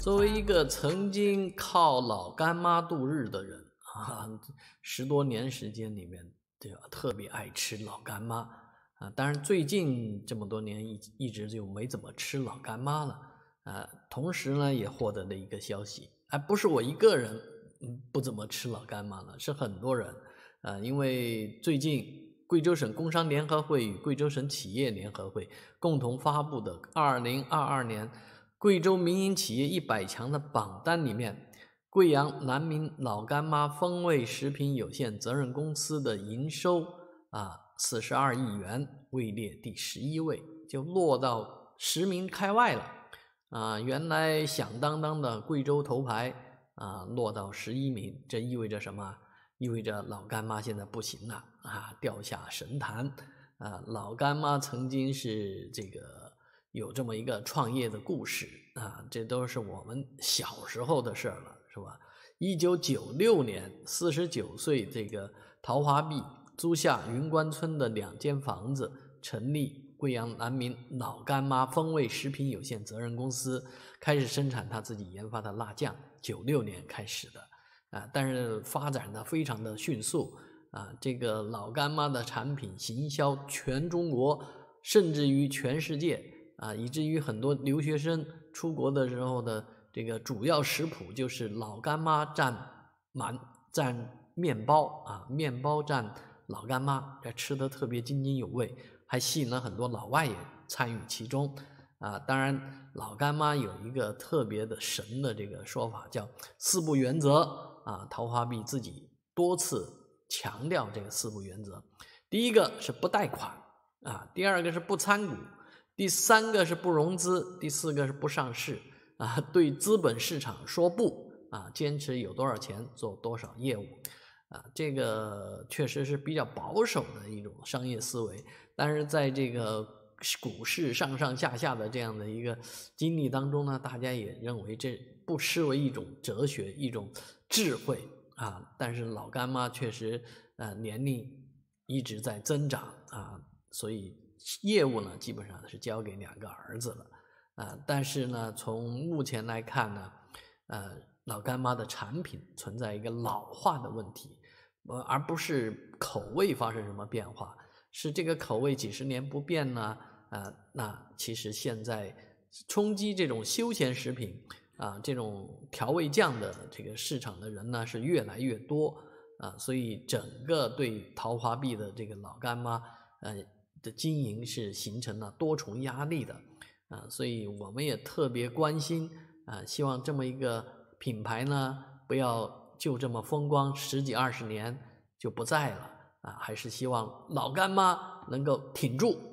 作为一个曾经靠老干妈度日的人啊，十多年时间里面对吧，特别爱吃老干妈啊。当然最近这么多年一一直就没怎么吃老干妈了啊。同时呢，也获得了一个消息，哎，不是我一个人不怎么吃老干妈了，是很多人啊。因为最近贵州省工商联合会与贵州省企业联合会共同发布的二零二二年。贵州民营企业一百强的榜单里面，贵阳南明老干妈风味食品有限责任公司的营收啊四十二亿元，位列第十一位，就落到十名开外了。啊，原来响当当的贵州头牌啊，落到十一名，这意味着什么？意味着老干妈现在不行了啊，掉下神坛。啊，老干妈曾经是这个。有这么一个创业的故事啊，这都是我们小时候的事儿了，是吧？一九九六年，四十九岁，这个陶华碧租下云关村的两间房子，成立贵阳南明老干妈风味食品有限责任公司，开始生产他自己研发的辣酱。九六年开始的啊，但是发展的非常的迅速啊，这个老干妈的产品行销全中国，甚至于全世界。啊，以至于很多留学生出国的时候的这个主要食谱就是老干妈蘸满蘸面包啊，面包蘸老干妈，这吃的特别津津有味，还吸引了很多老外也参与其中。啊，当然老干妈有一个特别的神的这个说法，叫四不原则。啊，陶华碧自己多次强调这个四不原则。第一个是不贷款啊，第二个是不参股。第三个是不融资，第四个是不上市，啊，对资本市场说不啊，坚持有多少钱做多少业务，啊，这个确实是比较保守的一种商业思维。但是在这个股市上上下下的这样的一个经历当中呢，大家也认为这不失为一种哲学，一种智慧啊。但是老干妈确实，呃，年龄一直在增长啊，所以。业务呢，基本上是交给两个儿子了，啊，但是呢，从目前来看呢，呃，老干妈的产品存在一个老化的问题，呃，而不是口味发生什么变化，是这个口味几十年不变呢，啊，那其实现在冲击这种休闲食品啊，这种调味酱的这个市场的人呢是越来越多，啊，所以整个对陶华碧的这个老干妈，呃。的经营是形成了多重压力的，啊，所以我们也特别关心，啊，希望这么一个品牌呢，不要就这么风光十几二十年就不在了，啊，还是希望老干妈能够挺住。